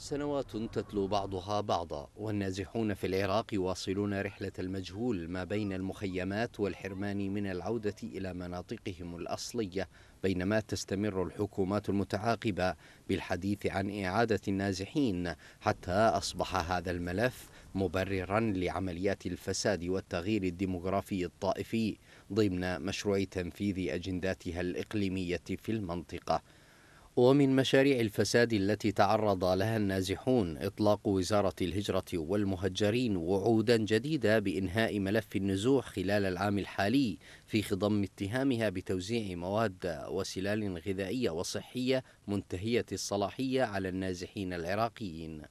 سنوات تتلو بعضها بعضا والنازحون في العراق يواصلون رحلة المجهول ما بين المخيمات والحرمان من العودة إلى مناطقهم الأصلية بينما تستمر الحكومات المتعاقبة بالحديث عن إعادة النازحين حتى أصبح هذا الملف مبررا لعمليات الفساد والتغيير الديمغرافي الطائفي ضمن مشروع تنفيذ أجنداتها الإقليمية في المنطقة ومن مشاريع الفساد التي تعرض لها النازحون إطلاق وزارة الهجرة والمهجرين وعودا جديدة بإنهاء ملف النزوح خلال العام الحالي في خضم اتهامها بتوزيع مواد وسلال غذائية وصحية منتهية الصلاحية على النازحين العراقيين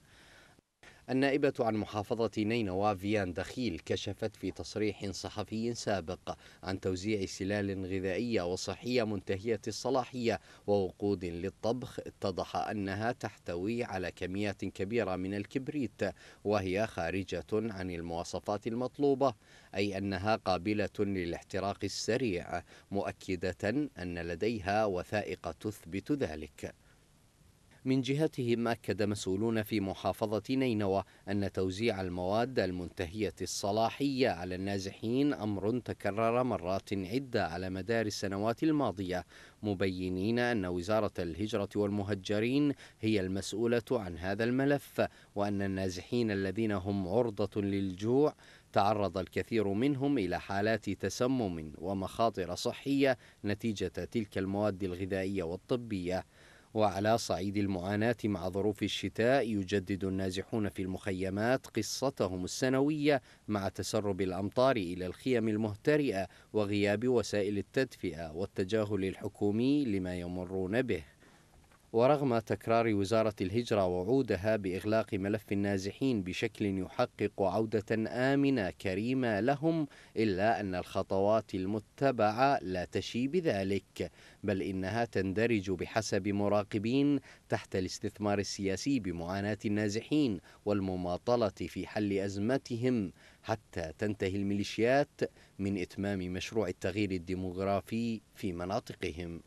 النائبة عن محافظة نينوى فيان دخيل كشفت في تصريح صحفي سابق عن توزيع سلال غذائية وصحية منتهية الصلاحية ووقود للطبخ اتضح أنها تحتوي على كميات كبيرة من الكبريت وهي خارجة عن المواصفات المطلوبة أي أنها قابلة للاحتراق السريع مؤكدة أن لديها وثائق تثبت ذلك من جهتهم أكد مسؤولون في محافظة نينوى أن توزيع المواد المنتهية الصلاحية على النازحين أمر تكرر مرات عدة على مدار السنوات الماضية مبينين أن وزارة الهجرة والمهجرين هي المسؤولة عن هذا الملف وأن النازحين الذين هم عرضة للجوع تعرض الكثير منهم إلى حالات تسمم ومخاطر صحية نتيجة تلك المواد الغذائية والطبية وعلى صعيد المعاناة مع ظروف الشتاء يجدد النازحون في المخيمات قصتهم السنوية مع تسرب الأمطار إلى الخيم المهترئة وغياب وسائل التدفئة والتجاهل الحكومي لما يمرون به ورغم تكرار وزارة الهجرة وعودها بإغلاق ملف النازحين بشكل يحقق عودة آمنة كريمة لهم إلا أن الخطوات المتبعة لا تشي بذلك بل إنها تندرج بحسب مراقبين تحت الاستثمار السياسي بمعاناة النازحين والمماطلة في حل أزمتهم حتى تنتهي الميليشيات من إتمام مشروع التغيير الديموغرافي في مناطقهم